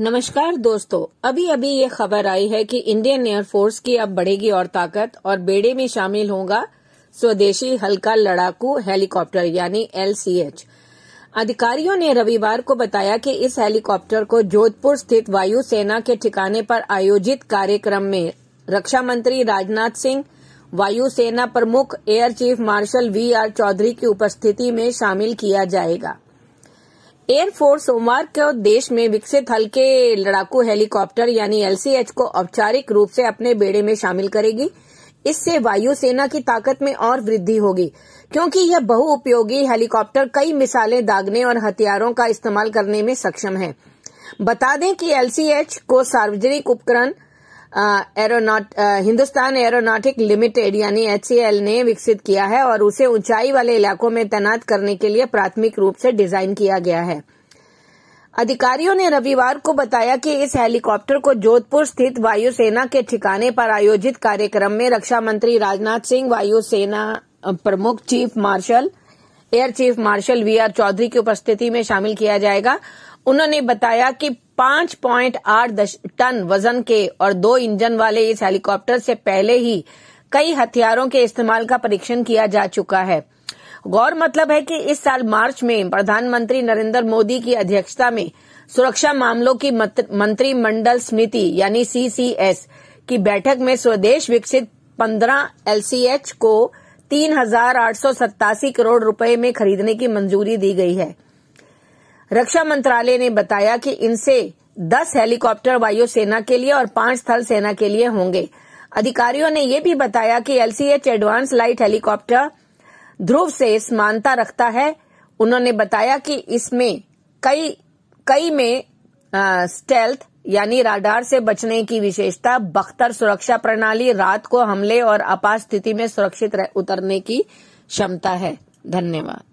नमस्कार दोस्तों अभी अभी ये खबर आई है कि इंडियन एयरफोर्स की अब बढ़ेगी और ताकत और बेड़े में शामिल होगा स्वदेशी हल्का लड़ाकू हेलीकॉप्टर यानी एलसीएच अधिकारियों ने रविवार को बताया कि इस हेलीकॉप्टर को जोधपुर स्थित वायुसेना के ठिकाने पर आयोजित कार्यक्रम में रक्षा मंत्री राजनाथ सिंह वायुसेना प्रमुख air chief marshal V R Chaudhari की उपस्थिति में शामिल किया जाएगा एयरफोर्स सोमवार को देश में विकसित हल्के लड़ाकू हेलीकॉप्टर यानी एलसीएच को औपचारिक रूप से अपने बेड़े में शामिल करेगी इससे वायुसेना की ताकत में और वृद्धि होगी क्योंकि यह बहुउपयोगी हेलीकॉप्टर कई मिसाइलें दागने और हथियारों का इस्तेमाल करने में सक्षम है बता दें कि एलसीएच को सार्वजनिक उपकरण एरोनॉट हिंदुस्तान एरोनॉटिक लिमिटेड यानी एच ने विकसित किया है और उसे ऊंचाई वाले इलाकों में तैनात करने के लिए प्राथमिक रूप से डिजाइन किया गया है अधिकारियों ने रविवार को बताया कि इस हेलीकॉप्टर को जोधपुर स्थित वायुसेना के ठिकाने पर आयोजित कार्यक्रम में रक्षा मंत्री राजनाथ सिंह वायुसेना प्रमुख chief marshal air chief marshal V R Chaudhari की उपस्थिति में शामिल किया जाएगा उन्होंने बताया कि आठ टन वजन के और दो इंजन वाले इस हेलीकॉप्टर से पहले ही कई हथियारों के इस्तेमाल का परीक्षण किया जा चुका है गौर मतलब है कि इस साल मार्च में प्रधानमंत्री नरेंद्र मोदी की अध्यक्षता में सुरक्षा मामलों की मंत्रिमंडल समिति यानी सीसीएस की बैठक में स्वदेश विकसित 15 एलसीएच को तीन करोड़ रुपए में खरीदने की मंजूरी दी गई है रक्षा मंत्रालय ने बताया कि इनसे 10 हेलीकॉप्टर वायुसेना के लिए और 5 थल सेना के लिए होंगे अधिकारियों ने यह भी बताया कि LCH advance light helicopter Dhruv से समानता रखता है उन्होंने बताया कि इसमें कई कई में आ, स्टेल्थ यानी राडार से बचने की विशेषता बख्तर सुरक्षा प्रणाली रात को हमले और आपात स्थिति में सुरक्षित उतरने की क्षमता है धन्यवाद